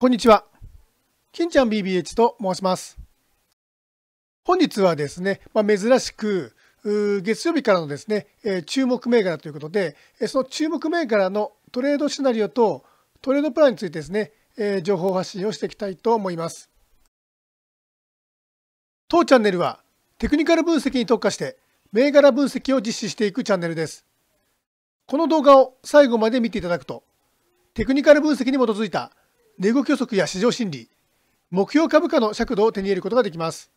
こんにちは。金ちゃん BBH と申します。本日はですね、まあ、珍しく、月曜日からのですね、えー、注目銘柄ということで、その注目銘柄のトレードシナリオとトレードプランについてですね、えー、情報発信をしていきたいと思います。当チャンネルはテクニカル分析に特化して銘柄分析を実施していくチャンネルです。この動画を最後まで見ていただくと、テクニカル分析に基づいた値動き予測や市場心理、目標株価の尺度を手に入れることができます。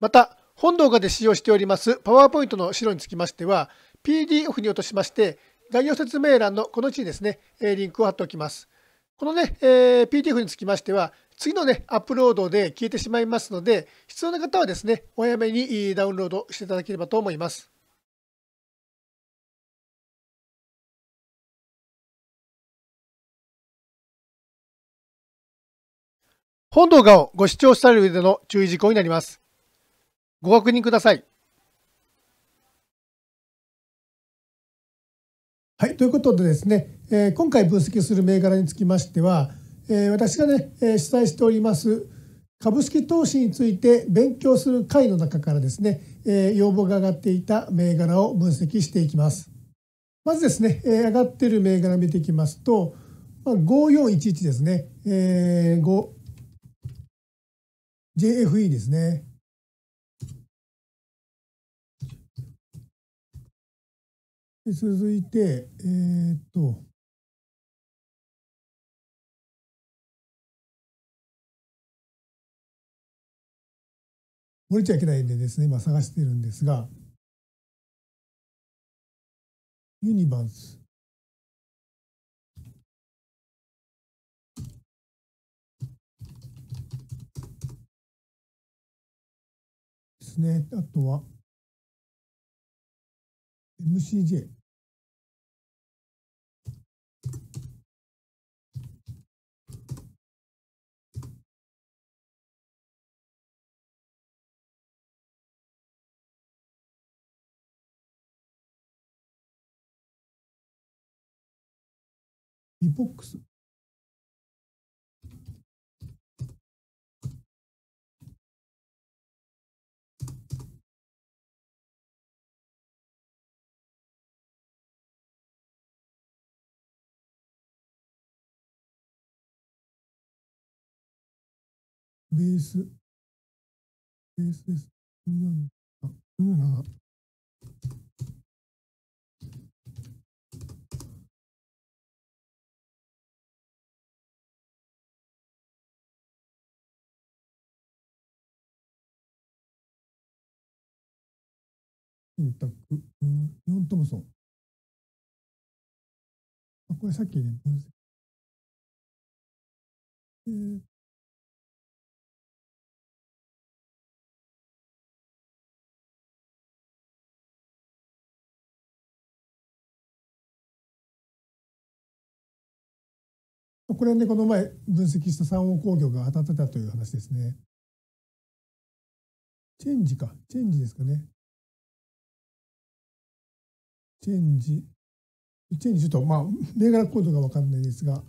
また、本動画で使用しておりますパワーポイントの資料につきましては、PDF に落としまして、概要説明欄のこの地にですね、リンクを貼っておきます。このね、えー、PDF につきましては、次のね、アップロードで消えてしまいますので、必要な方はですね、お早めにダウンロードしていただければと思います。本動画をご視聴される上での注意事項になります。ご確認ください。はい、ということでですね、えー、今回分析する銘柄につきましては、えー、私がね、えー、主催しております株式投資について勉強する会の中からですね、えー、要望が上がっていた銘柄を分析していきます。まずですね、えー、上がっている銘柄見ていきますと、まあ、5411ですね、えー、JFE ですね。続いて、えー、っと、漏れちゃいけないんでですね、今探してるんですが、ユニバース。ですねあとは MCJ ボックスベース、ベースです。247。247選択、うん、日本トムソン。これさっきね、分析。えー、国連でこの前分析した三王工業が当たってたという話ですね。チェンジか。チェンジですかね。チェンジ。チェンジちょっと、まあ、銘柄コードがわかんないですが。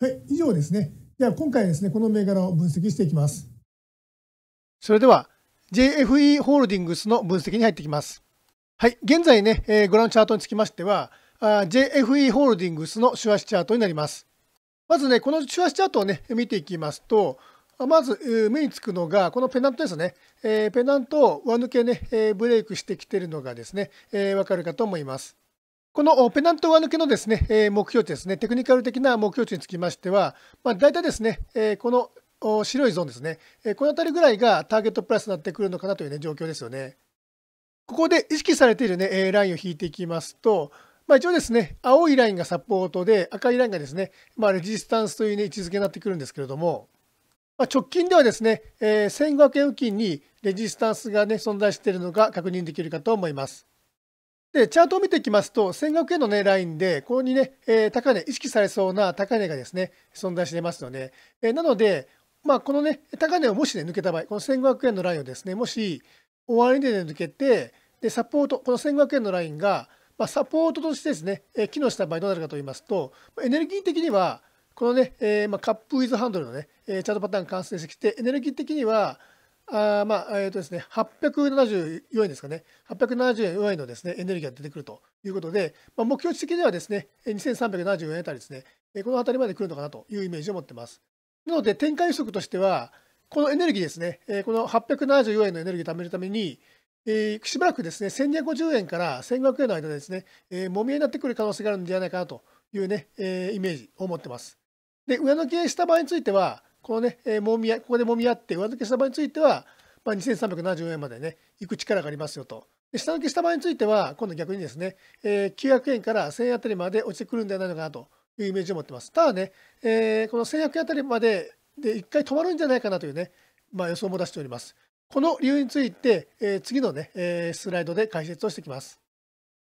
はい、以上ですね。では今回ですね、この銘柄を分析していきます。それでは JFE ホールディングスの分析に入ってきます。はい、現在ね、えー、ご覧のチャートにつきましては、あ JFE ホールディングスの手足チャートになります。まずね、この手足チャートをね、見ていきますと、まず目につくのが、このペナントですね。えー、ペナントを上抜けね、えー、ブレイクしてきてるのがですね、えー、わかるかと思います。このペナント側抜けのですね、目標値ですね、テクニカル的な目標値につきましては、まあ、大体ですね、この白いゾーンですね、この辺りぐらいがターゲットプラスになってくるのかなという、ね、状況ですよね。ここで意識されている、ね、ラインを引いていきますと、まあ、一応ですね、青いラインがサポートで、赤いラインがですね、まあ、レジスタンスという、ね、位置づけになってくるんですけれども、まあ、直近ではですね、え1500円付近にレジスタンスが、ね、存在しているのが確認できるかと思います。で、チャートを見ていきますと、1500円の、ね、ラインで、ここにね、えー、高値、意識されそうな高値がですね、存在していますので、えー、なので、まあ、このね、高値をもしね、抜けた場合、この1500円のラインをですね、もし、終わりで抜けて、で、サポート、この1500円のラインが、まあ、サポートとしてですね、えー、機能した場合どうなるかと言いますと、エネルギー的には、このね、えー、まあ、カップウィズハンドルのね、えー、チャートパターン完成してきて、エネルギー的には、あまあ、えっ、ー、とですね、874円ですかね、874円のですね、エネルギーが出てくるということで、まあ、目標値的にはですね、2374円あたりですね、このあたりまで来るのかなというイメージを持ってます。なので、展開予測としては、このエネルギーですね、この874円のエネルギーを貯めるために、えしばらくですね、1250円から1500円の間でですね、えもみ合いになってくる可能性があるんじゃないかなというね、えイメージを持ってます。で、上の経営した場合については、このね、えー、みここでもみ合って上抜けした場合については、まあ、2374円までね、行く力がありますよと。下抜けした場合については、今度逆にですね、えー、900円から1000円あたりまで落ちてくるんではないのかなというイメージを持ってます。ただね、えー、この1100円あたりまでで1回止まるんじゃないかなというね、まあ、予想も出しております。この理由について、えー、次のね、えー、スライドで解説をしていきます。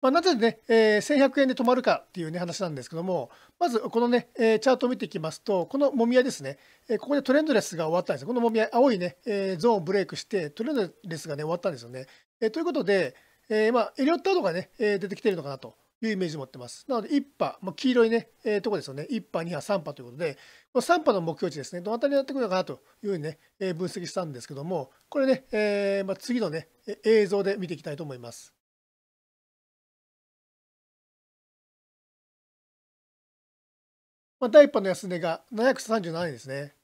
まあ、なぜね、えー、1100円で止まるかっていう、ね、話なんですけども、まずこのね、えー、チャートを見ていきますと、このもみ合いですね、えー、ここでトレンドレスが終わったんですよ。このもみ合い、青いね、えー、ゾーンをブレイクして、トレンドレスがね、終わったんですよね。えー、ということで、えーまあ、エリオットアドがね、えー、出てきてるのかなというイメージを持ってます。なので、1波、まあ、黄色いね、えー、とこですよね、1波、2波、3波ということで、3波の目標値ですね、どのあたりになってくるのかなというふうにね、えー、分析したんですけども、これね、えーまあ、次のね、映像で見ていきたいと思います。まあ、第1波の安値が737円ですね。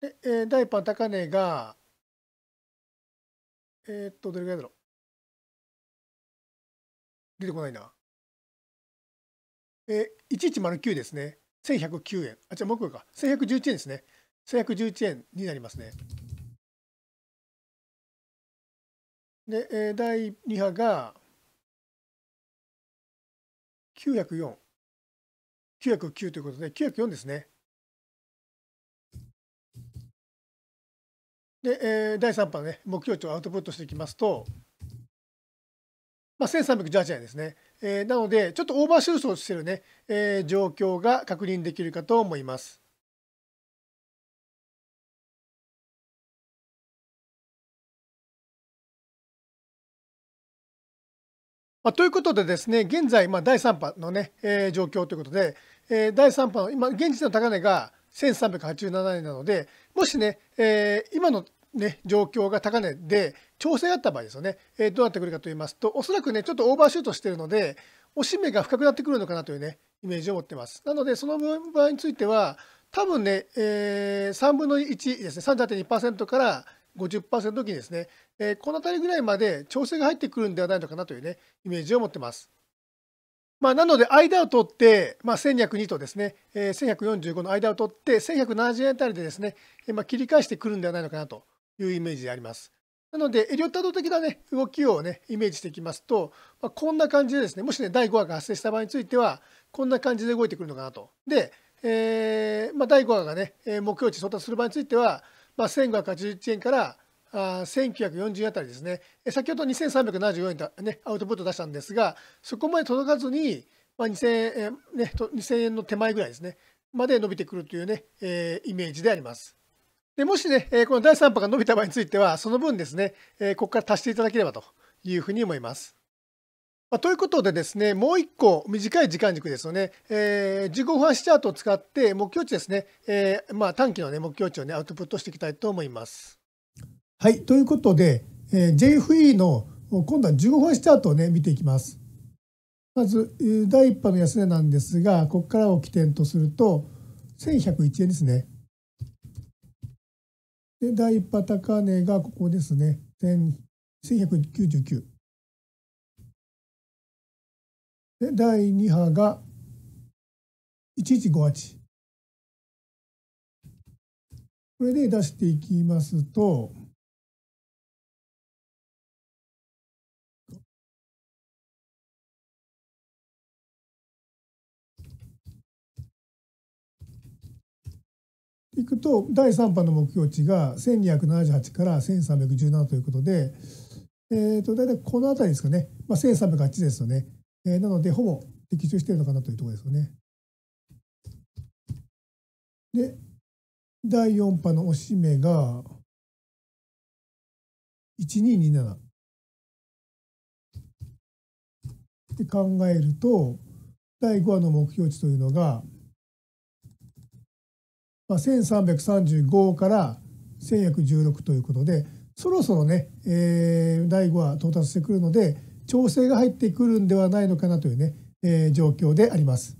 で、えー、第1波の高値が、えー、っと、どれぐらいだろう。出てこないな。えー、1109ですね。1109円。あ、じゃあ、一個か。1111円ですね。1111円になりますね。で、えー、第2波が、9 0 9ということで、904ですね。で、えー、第3波の、ね、目標値をアウトプットしていきますと、まあ、1318円ですね。えー、なので、ちょっとオーバー収束してるね、えー、状況が確認できるかと思います。まあ、ということでですね、現在、まあ、第3波のね、えー、状況ということで、えー、第3波の、今、現時点の高値が1387円なので、もしね、えー、今のね、状況が高値で調整があった場合ですよね、えー、どうなってくるかと言いますと、おそらくね、ちょっとオーバーシュートしているので、押し目が深くなってくるのかなというね、イメージを持ってます。なので、その場合については、多分ね、えー、3分の1ですね、3.2%から50%にですね、えー、この辺りぐらいまで調整が入ってくるんではないのかなというね、イメージを持ってます。まあ、なので、間を取って、まあ、1102とですね、えー、1145の間を取って、1170円あたりでですね、えまあ、切り返してくるんではないのかなというイメージであります。なので、エリオットド的な、ね、動きを、ね、イメージしていきますと、まあ、こんな感じでですね、もしね、第5話が発生した場合については、こんな感じで動いてくるのかなと。で、えーまあ、第5話がね、目標値到達する場合については、まあ、1581円からあ1940あたりですね先ほど2374円と、ね、アウトプット出したんですがそこまで届かずに、まあ 2000, ね、2000円の手前ぐらいですねまで伸びてくるというね、えー、イメージであります。でもしね、この第3波が伸びた場合については、その分ですね、ここから足していただければというふうに思います。まあ、ということでですね、もう1個短い時間軸ですよね、えー、自己ァ安視チャートを使って目標値ですね、えー、まあ、短期の、ね、目標値を、ね、アウトプットしていきたいと思います。はい、ということで、えー、JFE の今度は15分足チャートを、ね、見ていきます。まず、第1波の安値なんですが、ここからを起点とすると、1101円ですね。で、第1波高値がここですね、1199。で第2波が1158これで出していきますといくと第3波の目標値が1278から1317ということで、えー、と大体この辺りですかね、まあ、1308ですよねえー、なので、ほぼ的中しているのかなというところですよね。で、第4波のおしめが、1227。って考えると、第5話の目標値というのが、まあ、1335から1116ということで、そろそろね、えー、第5話到達してくるので、調整が入ってくるんではないのかなというね、えー、状況であります。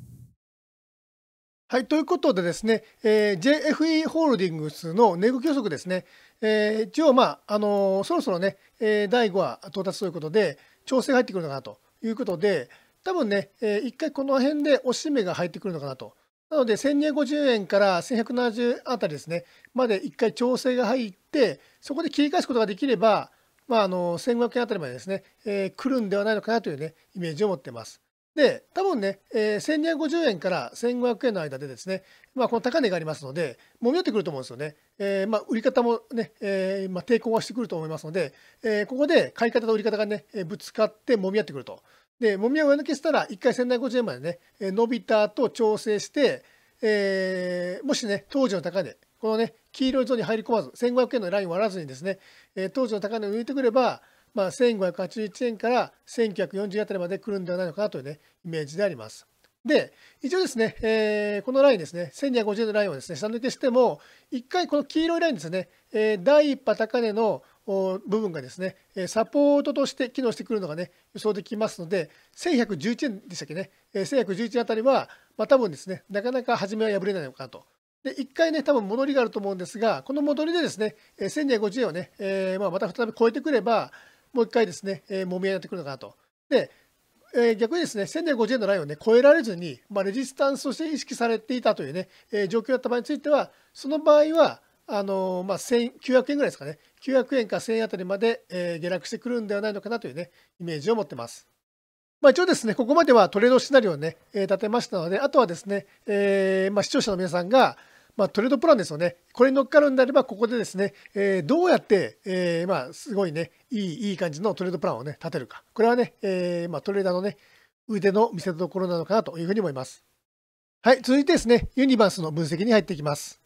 はい、ということでですね、えー、JFE ホールディングスの値動き予測ですね、えー、一応、まああのー、そろそろね、えー、第5話到達ということで、調整が入ってくるのかなということで、多分ね、えー、一回この辺で押し目が入ってくるのかなと。なので、1250円から1170あたりですね、まで一回調整が入って、そこで切り返すことができれば、まあ、あの1500円あたりまでですね、えー、来るんではないのかなというね、イメージを持っています。で、多分ね、えー、1250円から1500円の間でですね、まあ、この高値がありますので、揉み合ってくると思うんですよね。えー、まあ、売り方もね、えー、まあ、抵抗はしてくると思いますので、えここで買い方と売り方がね、えぶつかって揉み合ってくると。で、揉み合を上抜けしたら、1回1750円までね、伸びたと調整して、えもしね、当時の高値、このね、黄色いゾーンに入り込まず、1500円のラインを割らずにですね、えー、当時の高値を抜いてくれば、まあ、1581円から1940円あたりまで来るんではないのかなというね、イメージであります。で、一応ですね、えー、このラインですね、1250円のラインをですね、下抜けしても、一回この黄色いラインですね、えー、第1波高値の部分がですね、サポートとして機能してくるのがね、予想できますので、1111円でしたっけね、1111円あたりは、まあ、多分ですね、なかなか初めは破れないのかなと。で、1回ね、多分戻りがあると思うんですが、この戻りでですね、1250円をね、えー、まあ、また再び超えてくれば、もう1回ですね、えー、もみ合いになってくるのかなと。で、えー、逆にですね、1250円のラインをね、超えられずに、まあ、レジスタンスとして意識されていたというね、えー、状況だった場合については、その場合は、あのまあ、900円ぐらいですかね、900円か1000円あたりまで、え下落してくるんではないのかなというね、イメージを持ってます。まあ、一応ですね、ここまではトレードシナリオをね、え立てましたので、あとはですね、えまあ、視聴者の皆さんが、まあ、トレードプランですよね。これに乗っかるんであれば、ここでですね、えー、どうやって、えー、まあ、すごいね、いい、いい感じのトレードプランをね、立てるか。これはね、えー、まあ、トレーダーのね、腕の見せどころなのかなというふうに思います。はい、続いてですね、ユニバースの分析に入っていきます。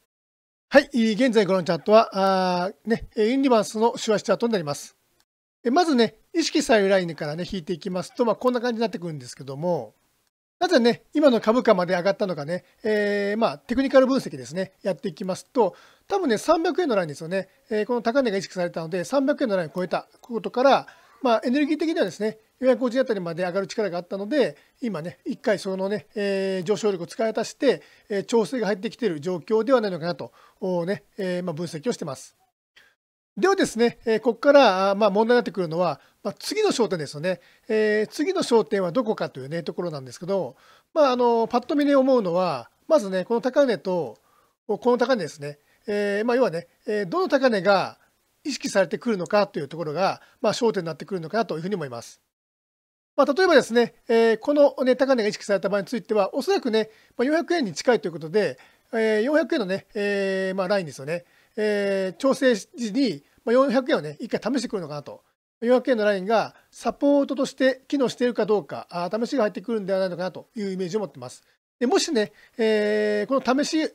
はい、現在ご覧のチャートは、あね、ユニバースの話足チャートになります。まずね、意識左右ラインからね、引いていきますと、まあ、こんな感じになってくるんですけども、なぜね、今の株価まで上がったのかね、えー、まあ、テクニカル分析ですね、やっていきますと、多分ね、300円のラインですよね、えー、この高値が意識されたので、300円のラインを超えたことから、まあ、エネルギー的にはですね、450あたりまで上がる力があったので、今ね、1回そのね、えー、上昇力を使い果たして、え調整が入ってきている状況ではないのかなと、ねえまあ、分析をしてます。ではですね、えここからまあ、問題になってくるのは、まあ、次の焦点ですよね、え次の焦点はどこかという、ね、ところなんですけど、まあ、あのパッと見で思うのは、まずね、この高値と、この高値ですね、えまあ、要はね、えどの高値が意識されてくるのかというところが、まあ、焦点になってくるのかなというふうに思います。まあ、例えばですね、えこの、ね、高値が意識された場合については、おそらくね、ま400円に近いということで、え400円のね、えまあ、ラインですよね、え調整時にまあ、400円をね、一回試してくるのかなと。400円のラインがサポートとして機能しているかどうか、あ試しが入ってくるんではないのかなというイメージを持っています。でもしね、えー、この試し、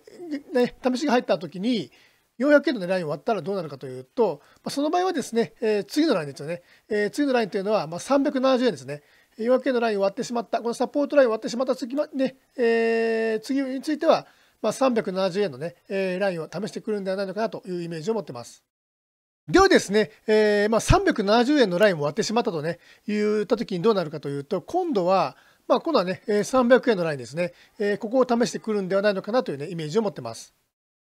ね、試しが入った時に、400円のラインを割ったらどうなるかというと、まあ、その場合はですね、えー、次のラインですよね。えー、次のラインというのは、まあ、370円ですね。400円のラインを割ってしまった、このサポートラインを割ってしまった次,、ねえー、次については、まあ、370円のね、えー、ラインを試してくるんではないのかなというイメージを持っています。ではですね、えー、まあ370円のラインを割ってしまったとね、言った時にどうなるかというと、今度は、まあ今度はね、300円のラインですね、えー、ここを試してくるんではないのかなというね、イメージを持ってます。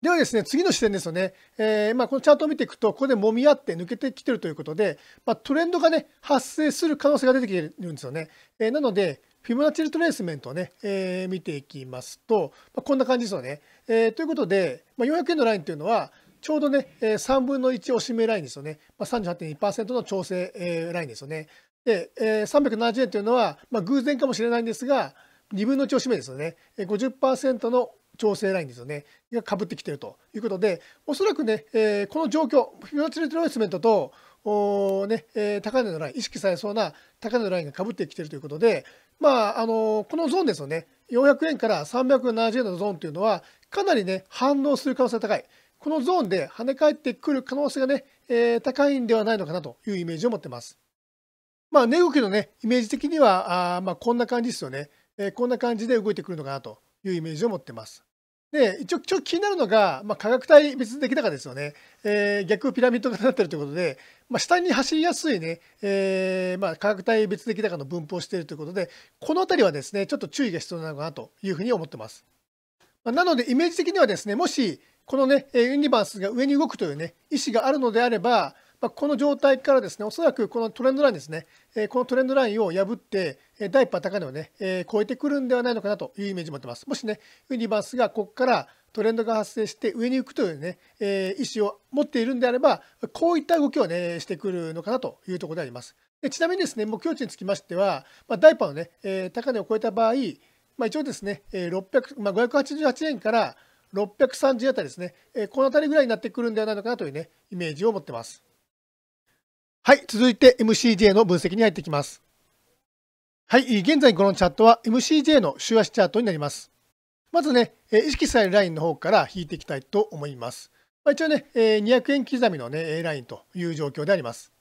ではですね、次の視点ですよね。えー、まあ、このチャートを見ていくと、ここで揉み合って抜けてきてるということで、まあ、トレンドがね、発生する可能性が出てきてるんですよね。えー、なので、フィボナッチトレースメントをね、えー、見ていきますと、まあ、こんな感じですよね。えということで、ま400円のラインというのは、ちょうどね、えー、3分の1を占めラインですよね。まあ、38.2%の調整、えー、ラインですよね。で、えー、370円というのは、まあ、偶然かもしれないんですが、2分の1を占めですよね。50%の調整ラインですよね。がかぶってきているということで、おそらくね、えー、この状況、フィボナリトライスメントと、おねえー、高値のライン、意識されそうな高値のラインがかぶってきているということで、まああのー、このゾーンですよね、400円から370円のゾーンというのは、かなりね、反応する可能性が高い。このゾーンで跳ね返ってくる可能性がね、えー、高いんではないのかなというイメージを持ってます。まあ、値動きのね、イメージ的には、あまあ、こんな感じですよね、えー、こんな感じで動いてくるのかなというイメージを持ってます。で、一応、ちょ気になるのが、まあ、価格帯別出来高ですよね。えー、逆ピラミッドになってるということで、まあ、下に走りやすいね、えー、まあ、価格帯別出来高の分布をしているということで、この辺りはですね、ちょっと注意が必要なのかなというふうに思ってます。まあ、なので、イメージ的にはですね、もし、このね、ユニバースが上に動くというね、意思があるのであれば、まあ、この状態からですね、おそらくこのトレンドラインですね、このトレンドラインを破って、第1波高値をね、超えてくるんではないのかなというイメージを持ってます。もしね、ユニバースがここからトレンドが発生して上に行くというね、意思を持っているんであれば、こういった動きをね、してくるのかなというところであります。ちなみにですね、目標値につきましては、まあ、第1波のね、高値を超えた場合、まあ、一応ですね、まあ、588円から630あたりですね、えこのあたりぐらいになってくるんではないのかなというね、イメージを持ってます。はい、続いて MCJ の分析に入ってきます。はい、現在このチャットは MCJ の週足チャートになります。まずね、え意識されるラインの方から引いていきたいと思います。まあ、一応ね、200円刻みの、ね、ラインという状況であります。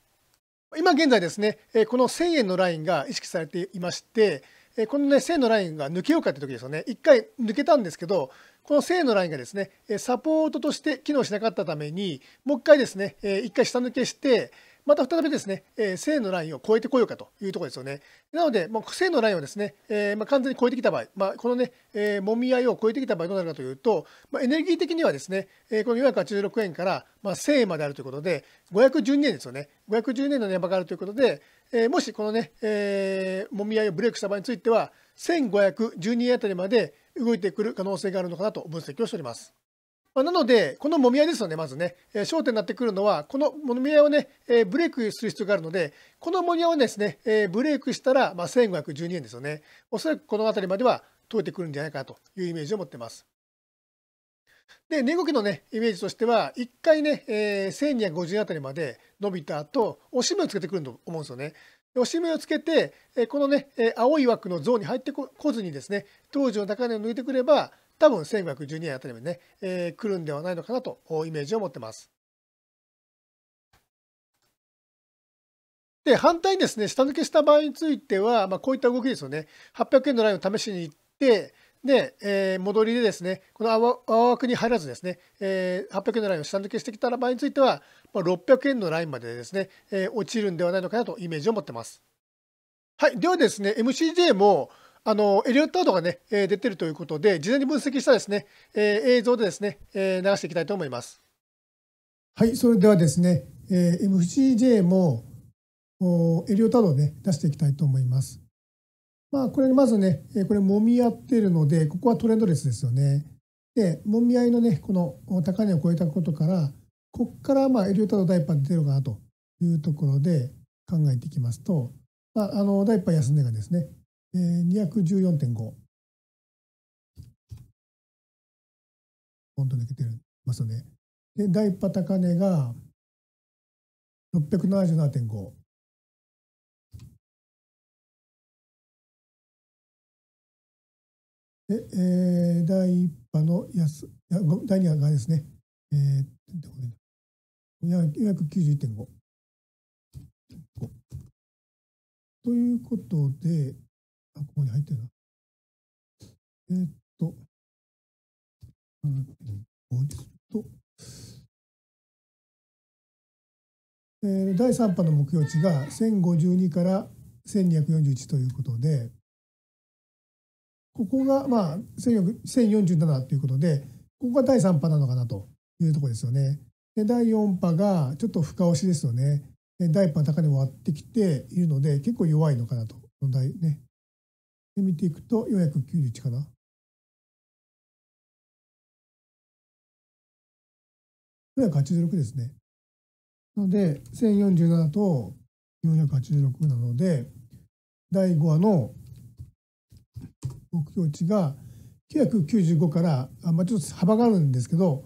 今現在ですね、えこの1000円のラインが意識されていまして、このね正のラインが抜けようかって時ですよね一回抜けたんですけどこの正のラインがですねサポートとして機能しなかったためにもう一回ですね一回下抜けしてまた再びですね、正のラインを超えてこようかというところですよね。なので、正のラインをですね、完全に超えてきた場合、まあ、このね、揉み合いを超えてきた場合どうなるかというと、まあ、エネルギー的にはですね、この486円から、正円まであるということで、512円ですよね。512円の値幅があるということで、えー、もしこのね、えー、もみ合いをブレイクした場合については、1512あたりまで動いてくる可能性があるのかなと分析をしております。まあ、なので、このもみ合いですよね、まずね、えー、焦点になってくるのは、このもみ合いをね、えー、ブレイクする必要があるので、このもみ合いをですね、えー、ブレイクしたら、まあ、1512円ですよね。おそらくこの辺りまでは解いてくるんじゃないかなというイメージを持っています。で、値動きのね、イメージとしては、1回ね、えー、1250円あたりまで伸びた後、押し目をつけてくると思うんですよね。押し目をつけて、えこのね、え青い枠のゾーンに入ってこずにですね、当時の高値を抜いてくれば、多分1512円あたりまでね、えー、来るんではないのかなとイメージを持ってます。で、反対にですね、下抜けした場合については、まあ、こういった動きですよね。800円のラインを試しに行って、で、えー、戻りでですね、この青枠に入らずですね、えー、800円のラインを下抜けしてきた場合については、まあ、600円のラインまでですね、えー、落ちるんではないのかなとイメージを持ってます。はい、ではですね、MCJ も、あのエリオットアートがね、えー、出てるということで、事前に分析したですね、えー、映像でですね、えー、流していきたいと思います。はい、それではですね、えー、MCJ もエリオットアートをね、出していきたいと思います。まあ、これまずね、これ揉み合ってるので、ここはトレンドレスですよね。で、揉み合いのね、この高値を超えたことから、ここからまあエリオタの第1波出るかなというところで考えていきますと、まあ、あの第1波安値がですね、えー、214.5。本当抜けてますよね。で、第1波高値が677.5。で、えー、第1波の安、第2波がですね、えー、491.5。ということで、あ、ここに入ってるな。えー、っと、7.5にすると、えー、第3波の目標値が1052から1241ということで、ここが、まあ、1047ということで、ここが第3波なのかなというところですよね。で、第4波がちょっと深押しですよね。で第1波の高値も割ってきているので、結構弱いのかなと。問題ね。で、見ていくと491かな。486ですね。なので、1047と486なので、第5波の目標値が995から、まあ、ちょっと幅があるんですけど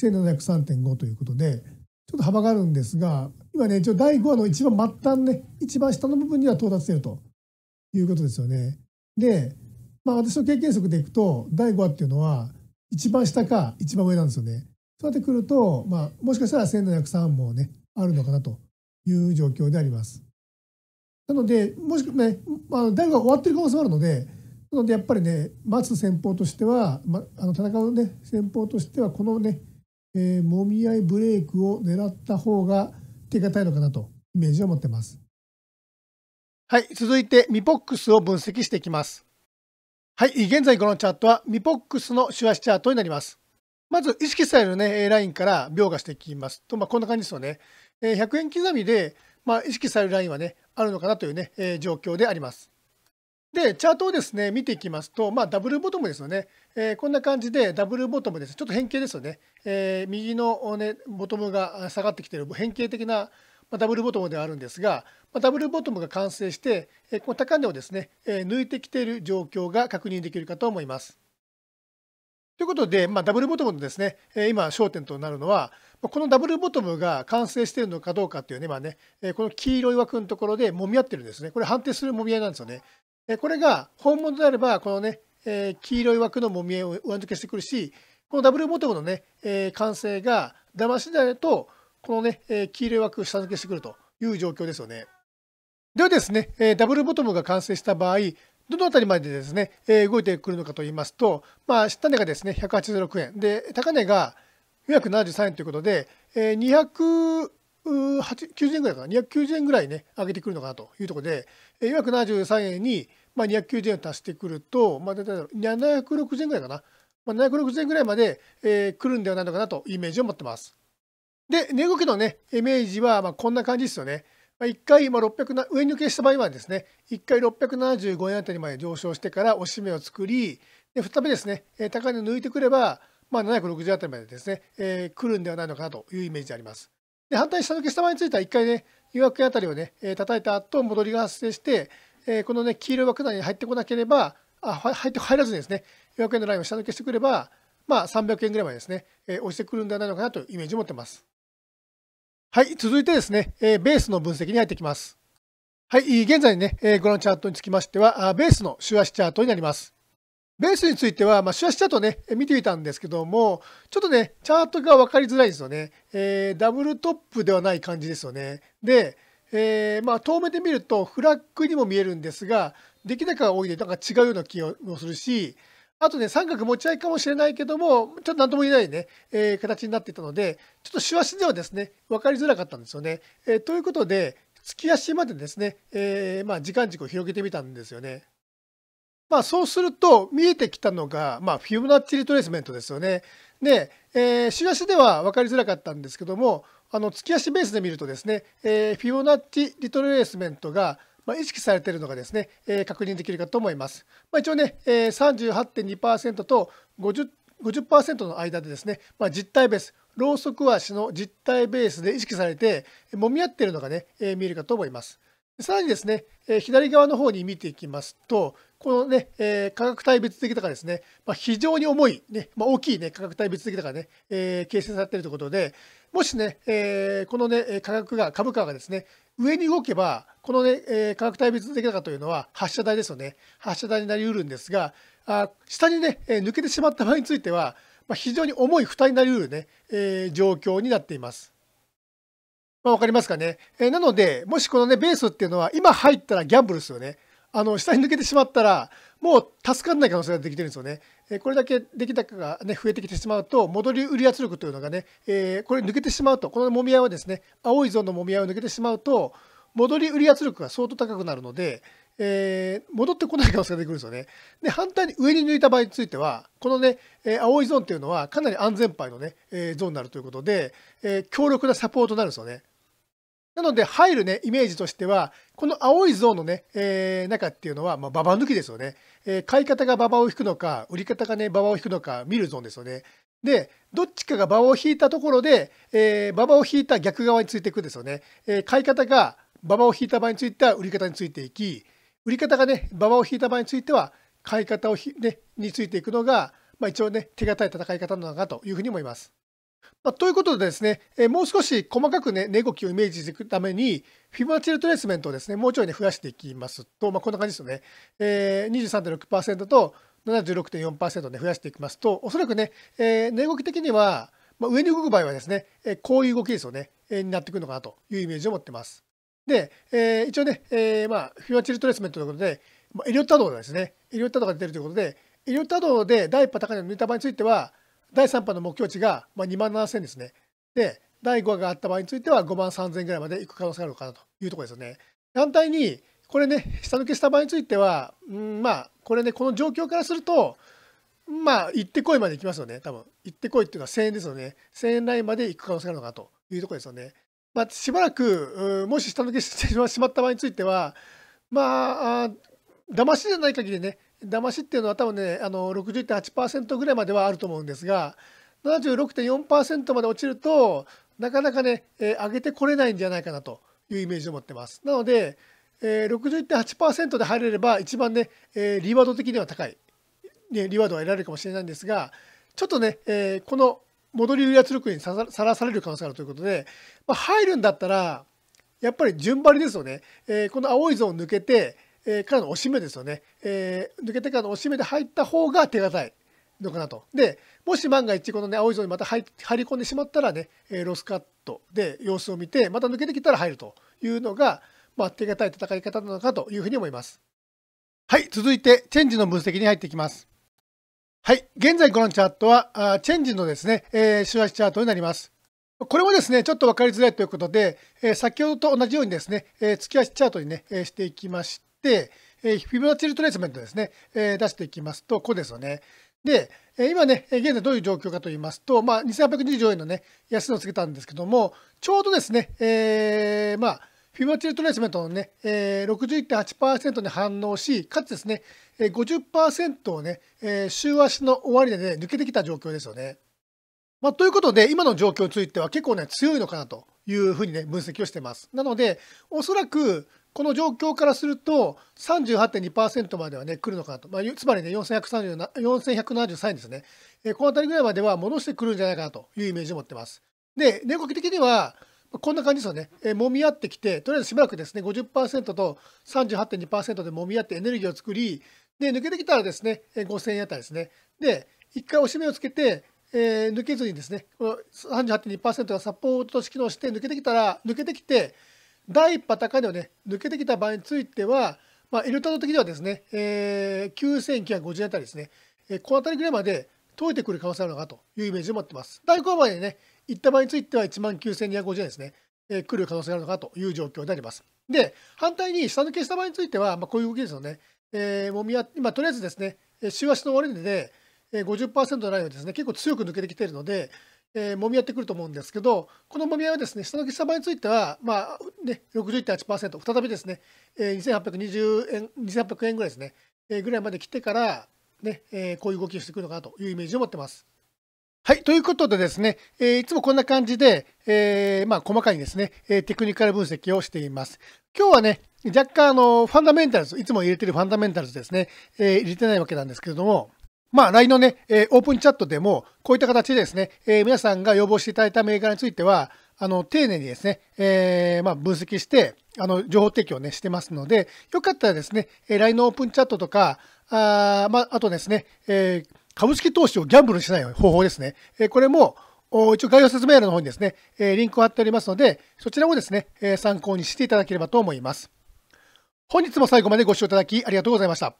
1703.5ということでちょっと幅があるんですが今ね一応第5話の一番末端ね一番下の部分には到達しているということですよね。で、まあ、私の経験則でいくと第5話っていうのは一番下か一番上なんですよね。そうやってくると、まあ、もしかしたら1703もねあるのかなという状況であります。なので、もしね、まあ、第5話終わってる可能性もあるので、なのでやっぱりね待つ戦法としては、ま、あの戦う、ね、戦法としてはこのね、えー、み合いブレイクを狙った方が手堅いのかなとイメージを持ってます。はい、続いてミポックスを分析していきます。はい、現在このチャートはミポックスの週足チャートになります。まず意識されるね、ラインから描画していきますと、まあ、こんな感じですよね。100円刻みで、まあ、意識されるラインはね、あるのかなというね、え状況であります。で、チャートをですね、見ていきますと、まあ、ダブルボトムですよね。えー、こんな感じで、ダブルボトムです。ちょっと変形ですよね。えー、右の、ね、ボトムが下がってきている変形的な、まあ、ダブルボトムではあるんですが、まあ、ダブルボトムが完成して、えー、この高値をですね、え抜いてきている状況が確認できるかと思います。ということで、まあ、ダブルボトムのですね、え今、焦点となるのは、このダブルボトムが完成しているのかどうかっていうね、まあね、この黄色い枠のところで揉み合ってるんですね。これ判定する揉み合いなんですよね。これが本物であれば、このね、えー、黄色い枠のもみえを上付けしてくるし、このダブルボトムのね、えー、完成が、騙しると、このね、えー、黄色い枠を下付けしてくるという状況ですよね。ではですね、えダブルボトムが完成した場合、どのあたりまでですね、え動いてくるのかと言いますと、まあ、下値がですね、186円。で、高値が473円ということで、え200、90円ぐらいかな、290円ぐらいね、上げてくるのかなというところで、473円に、まあ、290円を足してくると、まあ、大体760円ぐらいかな、まあ、760円ぐらいまで、えー、来るんではないのかなとイメージを持ってます。で、値動きのね、イメージはまあこんな感じですよね。まあ、1回、まあ、600な上抜けした場合はですね、1回675円あたりまで上昇してからおしめを作り、で再びですね、高値を抜いてくれば、まあ、760円あたりまでですね、えー、来るんではないのかなというイメージであります。で反対した時下場については1回ね誘惑あたりをね、え叩いた後戻りが発生して、えこのね黄色枠内に入ってこなければあ入って入らずにですね誘惑円のラインを下抜けしてくればまあ300円ぐらいまでですね、え押してくるんではないのかなというイメージを持ってます。はい、続いてですね、えベースの分析に入ってきます。はい、現在ね、えご覧のチャートにつきましては、ベースの週足チャートになります。ベースについては、まあ、シュワシチャートね、見てみたんですけども、ちょっとね、チャートが分かりづらいんですよね。えー、ダブルトップではない感じですよね。で、えー、まあ、遠目で見るとフラッグにも見えるんですが、出来高が多いで、なんか違うような気もするし、あとね、三角持ち合いかもしれないけども、ちょっと何とも言えないね、えー、形になっていたので、ちょっと手足ではですね、分かりづらかったんですよね。えー、ということで、月足までですね、えー、まあ、時間軸を広げてみたんですよね。まあ、そうすると見えてきたのが、まあ、フィボナッチリトレースメントですよね。で、えー、週足では分かりづらかったんですけどもあの月足ベースで見るとですね、えー、フィボナッチリトレースメントがまあ、意識されているのがですね、えー、確認できるかと思います。まあ、一応ね、えー、38.2%と 50%, 50の間でですね、まあ、実体ベース、ローソク足の実体ベースで意識されて、揉み合っているのがね、えー、見えるかと思います。さらにですね、えー、左側の方に見ていきますと、このね、えー、価格帯別的高ですね、まあ、非常に重いね、まあ、大きい、ね、価格帯別的高ね、えー、形成されているということで、もしね、えー、このね、価格が、株価がですね、上に動けば、このね、え価格帯別的高というのは発射台ですよね、発射台になりうるんですが、あ下にね、え抜けてしまった場合については、まあ、非常に重い負担になりうるね、え状況になっています。まあ、分かりますかね。えー、なので、もしこのね、ベースっていうのは、今入ったらギャンブルですよね。あの下に抜けてしまったらもう助からない可能性ができてるんですよね。これだけ出来高が、ね、増えてきてしまうと、戻り売り圧力というのがね、えー、これ抜けてしまうと、このもみ合いはですね、青いゾーンのもみ合いを抜けてしまうと、戻り売り圧力が相当高くなるので、えー、戻ってこない可能性ができるんですよね。で、反対に上に抜いた場合については、このね、えー、青いゾーンというのはかなり安全牌のね、えー、ゾーンになるということで、え強力なサポートになるんですよね。なので入るね、イメージとしては、この青いンのね、えー、中っていうのは、まあ、ババ抜きですよね。えー、買い方がババを引くのか、売り方がね、ババを引くのか、見るゾーンですよね。で、どっちかがババを引いたところで、えー、ババを引いた逆側についていくんですよね。えー、買い方がババを引いた場合については売り方についていき、売り方がね、ババを引いた場合については、買い方をね、についていくのが、まあ、一応ね、手堅い戦い方なのかなというふうに思います。まあ、ということでですね、えー、もう少し細かくね、値動きをイメージしていくために、フィボナッチリトレースメントをですね、もうちょいね、増やしていきますと、まあ、こんな感じですよね。えー、23.6%と76.4%ね、増やしていきますと、おそらくね、えー、値動き的には、まあ、上に動く場合はですね、えこういう動きですよね、えになってくるのかなというイメージを持ってます。で、え一応ね、えまあ、フィボナッチリトレースメントということで、まあ、エリオット波動ですね、エリオット波が出てるということで、エリオット波動で第1波高値を抜いた場合については、第3波の目標値が、まあ、2万7000ですね。で、第5波があった場合については5万3000ぐらいまでいく可能性があるのかなというところですよね。反対に、これね、下抜けした場合については、うん、まあ、これね、この状況からすると、まあ、行ってこいまで行きますよね、多分行ってこいっていうのは1000円ですよね。1000円ラインまで行く可能性があるのかなというところですよね。まあ、しばらく、もし下抜けしてしまった場合については、まあ、騙しじゃない限りね、騙しっていうのは多分ねあの60.8%ぐらいまではあると思うんですが76.4%まで落ちるとなかなかね、えー、上げてこれないんじゃないかなというイメージを持ってます。なので、えー、61.8%で入れれば一番ね、えー、リワード的には高い、ね、リワードは得られるかもしれないんですがちょっとね、えー、この戻り売り圧力にさらされる可能性があるということで、まあ、入るんだったらやっぱり順張りですよね、えー、この青いゾーン抜けて、えー、からの押し目ですよね、えー、抜けてからの押し目で入った方が手堅いのかなと。で、もし万が一このね、青いゾーンにまた入り込んでしまったらね、えー、ロスカットで様子を見て、また抜けてきたら入るというのが、まあ、手堅い戦い方なのかというふうに思います。はい、続いて、チェンジの分析に入っていきます。はい、現在このチャートは、あチェンジのですね、えー、週足チャートになります。これもですね、ちょっと分かりづらいということで、えー、先ほどと同じようにですね、えー、月足チャートにね、えー、していきまし、えフィボナッチリトレースメントですね、え出していきますと、ここですよね。で、今ね、現在どういう状況かと言いますと、まあ、2824円のね、安値をつけたんですけども、ちょうどですね、えー、まあ、フィボナッチリトレースメントのね、え61.8%に反応し、かつですね、50%をね、え週足の終わりで、ね、抜けてきた状況ですよね。まあ、ということで、今の状況については結構ね、強いのかなというふうにね、分析をしてます。なので、おそらく、この状況からすると、38.2%まではね、来るのかなと。まあ、つまりね、4173円ですね。えー、この辺りぐらいまでは戻してくるんじゃないかなというイメージを持ってます。で、値動き的には、こんな感じですよね。えー、揉み合ってきて、とりあえずしばらくですね、50%と38.2%で揉み合ってエネルギーを作り、で、抜けてきたらですね、5000円あたりですね。で、一回押し目をつけて、えー、抜けずにですね、38.2%がサポートとして機能して、抜けてきたら、抜けてきて、第1波高値をね、抜けてきた場合については、まあ、エルタド的にはですね、えー、9950あたりですね、えー、このあたりぐらいまで解いてくる可能性あるのかというイメージを持っています。第5波までね、行った場合については19,250円ですね、えー、来る可能性があるのかという状況になります。で、反対に下抜けした場合については、まあ、こういう動きですよね。えー、もみ合今、とりあえずですね、週足の終値で、50%のラインをですね、結構強く抜けてきているので、えー、揉み合ってくると思うんですけど、この揉み合いはですね、下の下場については、まあね、61.8%、再びですね、えー、2820円、2800円ぐらいですね、えー、ぐらいまで来てから、ね、えこういう動きをしてくるのかなというイメージを持ってます。はい。ということでですね、えいつもこんな感じで、えまあ、細かいですね、えテクニカル分析をしています。今日はね、若干あの、ファンダメンタルズ、いつも入れてるファンダメンタルズですね、え入れてないわけなんですけれども、まあ、LINE のね、えオープンチャットでも、こういった形でですね、え皆さんが要望していただいた銘柄については、あの、丁寧にですね、えま分析して、あの、情報提供をね、してますので、よかったらですね、え LINE のオープンチャットとか、あまあ、とですね、え株式投資をギャンブルしない方法ですね。えこれも、一応概要説明欄の方にですね、えリンクを貼っておりますので、そちらもですね、え参考にしていただければと思います。本日も最後までご視聴いただきありがとうございました。